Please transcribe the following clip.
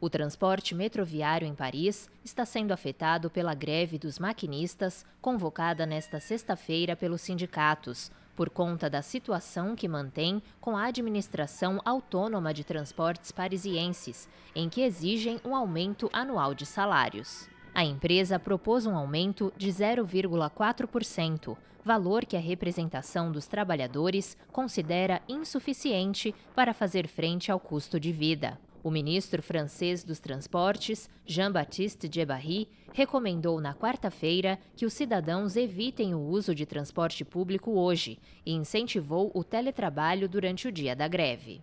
O transporte metroviário em Paris está sendo afetado pela greve dos maquinistas, convocada nesta sexta-feira pelos sindicatos, por conta da situação que mantém com a administração autônoma de transportes parisienses, em que exigem um aumento anual de salários. A empresa propôs um aumento de 0,4%, valor que a representação dos trabalhadores considera insuficiente para fazer frente ao custo de vida. O ministro francês dos Transportes, Jean-Baptiste Djebarry, recomendou na quarta-feira que os cidadãos evitem o uso de transporte público hoje e incentivou o teletrabalho durante o dia da greve.